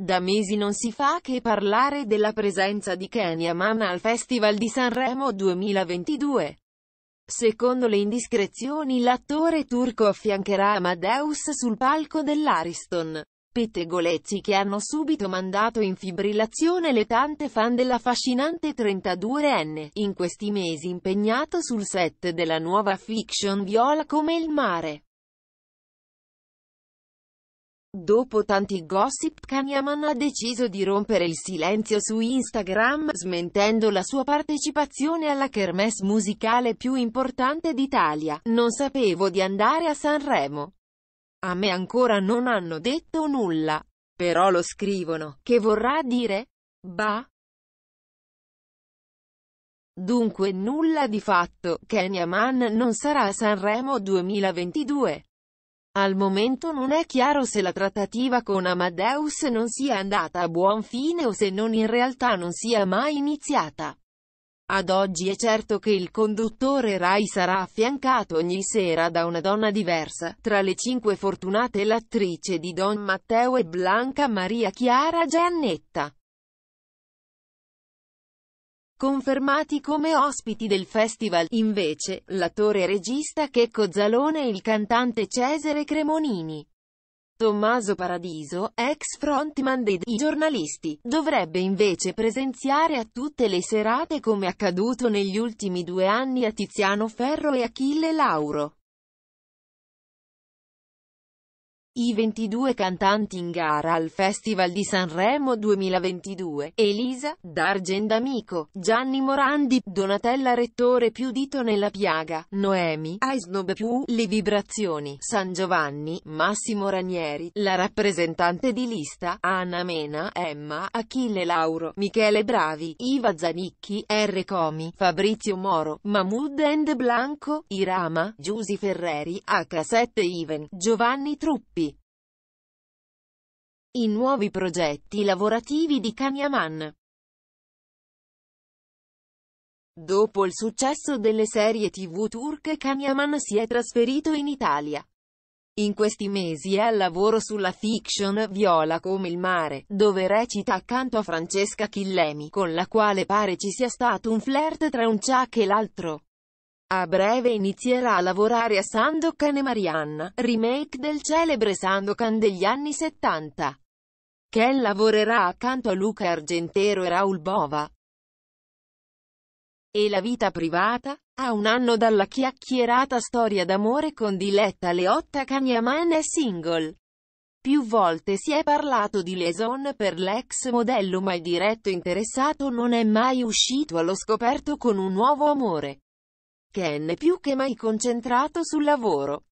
Da mesi non si fa che parlare della presenza di Kenya Mama al Festival di Sanremo 2022. Secondo le indiscrezioni l'attore turco affiancherà Amadeus sul palco dell'Ariston. Pettegolezzi che hanno subito mandato in fibrillazione le tante fan della fascinante 32enne, in questi mesi impegnato sul set della nuova fiction Viola come il mare. Dopo tanti gossip Kanyaman ha deciso di rompere il silenzio su Instagram, smentendo la sua partecipazione alla kermesse musicale più importante d'Italia. Non sapevo di andare a Sanremo. A me ancora non hanno detto nulla. Però lo scrivono, che vorrà dire? Bah. Dunque nulla di fatto, Kanyaman non sarà a Sanremo 2022. Al momento non è chiaro se la trattativa con Amadeus non sia andata a buon fine o se non in realtà non sia mai iniziata. Ad oggi è certo che il conduttore Rai sarà affiancato ogni sera da una donna diversa, tra le cinque fortunate l'attrice di Don Matteo e Blanca Maria Chiara Giannetta. Confermati come ospiti del festival, invece, l'attore regista Checco Zalone e il cantante Cesare Cremonini. Tommaso Paradiso, ex frontman dei giornalisti, dovrebbe invece presenziare a tutte le serate come accaduto negli ultimi due anni a Tiziano Ferro e Achille Lauro. I 22 cantanti in gara al Festival di Sanremo 2022, Elisa, Dargen D'Amico, Gianni Morandi, Donatella Rettore più Dito nella piaga, Noemi, Aisnob più, Le Vibrazioni, San Giovanni, Massimo Ranieri, la rappresentante di lista, Anna Mena, Emma, Achille Lauro, Michele Bravi, Iva Zanicchi, R. Comi, Fabrizio Moro, Mahmoud End Blanco, Irama, Giusi Ferreri, H7 Even, Giovanni Truppi. I nuovi progetti lavorativi di Kanyaman. Dopo il successo delle serie tv turche Kanyaman si è trasferito in Italia. In questi mesi è al lavoro sulla fiction Viola come il mare, dove recita accanto a Francesca Chillemi, con la quale pare ci sia stato un flirt tra un ciac e l'altro. A breve inizierà a lavorare a Sandokan e Marianna, remake del celebre Sandokan degli anni 70. Ken lavorerà accanto a Luca Argentero e Raul Bova. E la vita privata? A un anno dalla chiacchierata storia d'amore con Diletta Leotta Kanyaman è single. Più volte si è parlato di liaison per l'ex modello ma il diretto interessato non è mai uscito allo scoperto con un nuovo amore. Ken è più che mai concentrato sul lavoro.